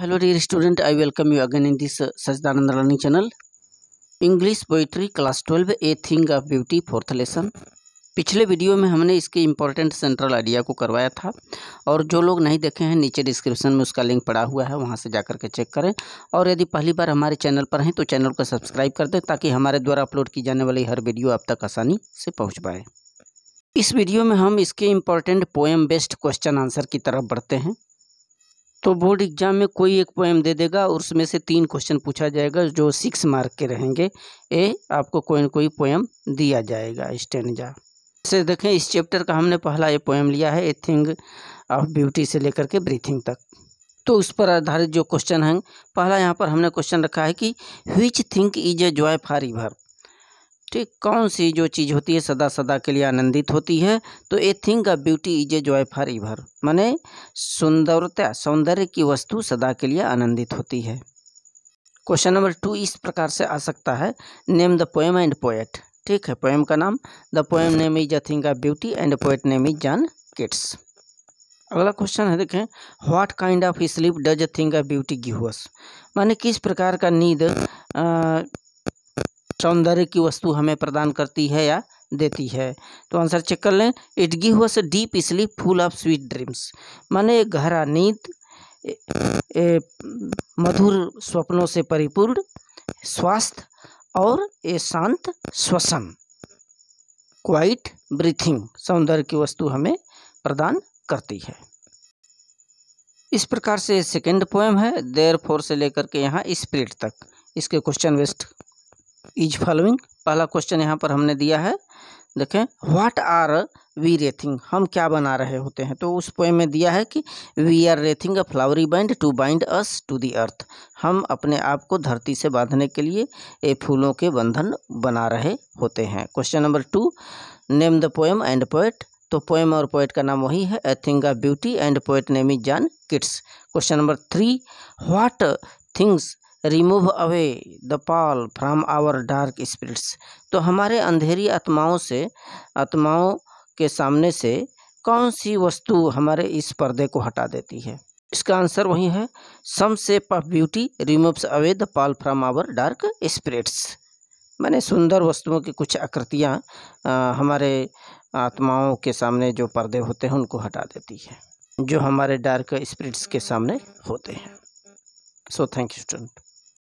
hello dear student I welcome you again in this uh, Rani channel English poetry class twelve a thing of beauty fourth lesson पिछले video में हमने इसके important central idea को करवाया था और जो लोग नहीं देखे हैं नीचे डिस्क्रिप्शन में उसका लिंक पड़ा हुआ है वहाँ से जा करके चेक करें और यदि पहली बार हमारे चैनल पर हैं तो चैनल को सब्सक्राइब कर दें ताकि हमारे द्वारा अपलोड की जाने वाली हर वीडियो आप तक आसानी से पहुँच पाए इस वीडियो में हम इसके important poem based question answer की तरफ बढ़ते हैं तो बोर्ड एग्जाम में कोई एक पोएम दे देगा और उसमें से तीन क्वेश्चन पूछा जाएगा जो सिक्स मार्क के रहेंगे ए आपको कोई ना कोई पोएम दिया जाएगा स्टेनजा से देखें इस चैप्टर का हमने पहला ये पोएम लिया है ए थिंग ऑफ ब्यूटी से लेकर के ब्रीथिंग तक तो उस पर आधारित जो क्वेश्चन हैं पहला यहाँ पर हमने क्वेश्चन रखा है कि which think is a joy forever ठीक कौन सी जो चीज़ होती है सदा सदा के लिए आनंदित होती है तो a thing a beauty is a joy forever माने सुंदरता सौंदर्य की वस्तु सदा के लिए आनंदित होती है क्वेश्चन नंबर टू इस प्रकार से आ सकता है name the poem and poet ठीक है पोएम का नाम the poem name is a thing a beauty and poet name is John Keats अगला क्वेश्चन है देखें what kind of sleep does a thing a beauty give us माने किस प्रकार का नींद सौंदर्य की वस्तु हमें प्रदान करती है या देती है तो आंसर चेक कर लें it give us deep sleep full of sweet dreams माने गहरा नींद मधुर स्वप्नों से परिपूर्ण स्वास्थ्य और ए शांत श्वसन क्वाइट ब्रीथिंग सौंदर्य की वस्तु हमें प्रदान करती है इस प्रकार से सेकेंड पोएम है देर फोर से लेकर के यहाँ स्प्रिट तक इसके क्वेश्चन वेस्ट इज फॉलोइंग पहला क्वेश्चन यहाँ पर हमने दिया है देखें व्हाट आर वी रेथिंग हम क्या बना रहे होते हैं तो उस पोएम में दिया है कि we are wreathing a flowery bind to bind us to the earth हम अपने आप को धरती से बांधने के लिए ये फूलों के बंधन बना रहे होते हैं question number two name the poem and poet तो पोएम और पोएट का नाम वही है a thing of beauty and poet name is John Keats question number three what things remove away the pall from our dark spirits तो हमारे अंधेरी आत्माओं से आत्माओं के सामने से कौन सी वस्तु हमारे इस पर्दे को हटा देती है इसका आंसर वही है some shape of beauty removes away the pall from our dark spirits मैंने सुंदर वस्तुओं की कुछ आकृतियाँ हमारे आत्माओं के सामने जो पर्दे होते हैं उनको हटा देती है जो हमारे डार्क स्पिरिट्स के सामने होते हैं सो थैंक यू स्टूडेंट